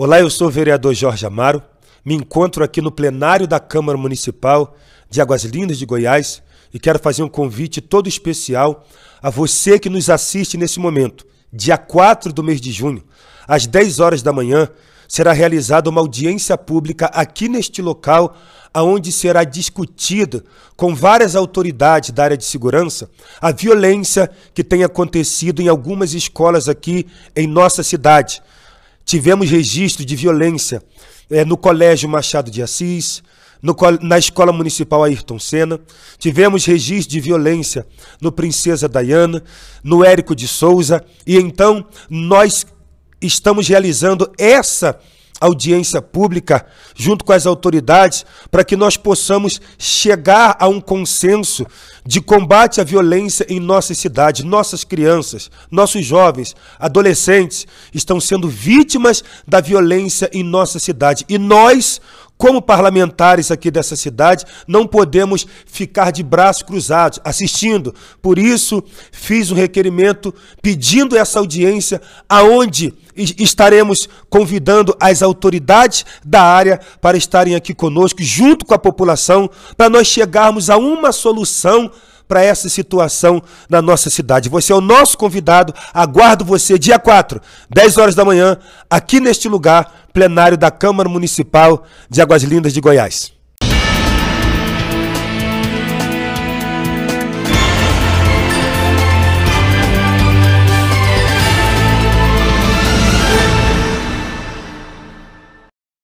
Olá, eu sou o vereador Jorge Amaro. Me encontro aqui no plenário da Câmara Municipal de Águas Lindas de Goiás e quero fazer um convite todo especial a você que nos assiste nesse momento. Dia 4 do mês de junho, às 10 horas da manhã, será realizada uma audiência pública aqui neste local, aonde será discutida com várias autoridades da área de segurança a violência que tem acontecido em algumas escolas aqui em nossa cidade. Tivemos registro de violência é, no Colégio Machado de Assis, no, na Escola Municipal Ayrton Senna, tivemos registro de violência no Princesa Diana, no Érico de Souza, e então nós estamos realizando essa audiência pública, junto com as autoridades, para que nós possamos chegar a um consenso de combate à violência em nossa cidade. Nossas crianças, nossos jovens, adolescentes estão sendo vítimas da violência em nossa cidade. E nós, como parlamentares aqui dessa cidade, não podemos ficar de braços cruzados assistindo. Por isso, fiz um requerimento pedindo essa audiência aonde estaremos convidando as autoridades da área para estarem aqui conosco, junto com a população, para nós chegarmos a uma solução para essa situação na nossa cidade. Você é o nosso convidado. Aguardo você dia 4, 10 horas da manhã, aqui neste lugar, plenário da Câmara Municipal de Águas Lindas de Goiás.